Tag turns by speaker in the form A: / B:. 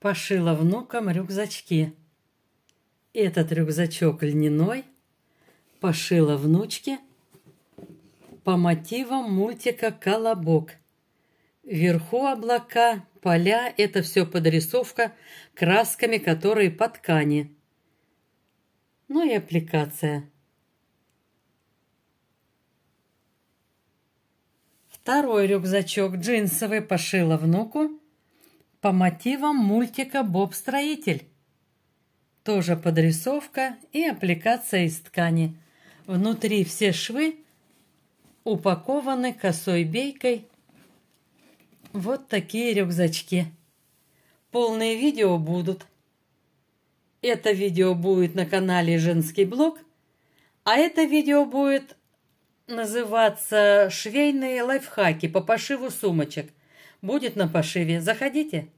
A: пошила внукам рюкзачки. Этот рюкзачок льняной пошила внучке по мотивам мультика «Колобок». Вверху облака, поля – это все подрисовка красками, которые по ткани. Ну и аппликация. Второй рюкзачок джинсовый пошила внуку по мотивам мультика «Боб Строитель». Тоже подрисовка и аппликация из ткани. Внутри все швы упакованы косой бейкой. Вот такие рюкзачки. Полные видео будут. Это видео будет на канале «Женский блог», а это видео будет называться «Швейные лайфхаки по пошиву сумочек». Будет на пошиве. Заходите.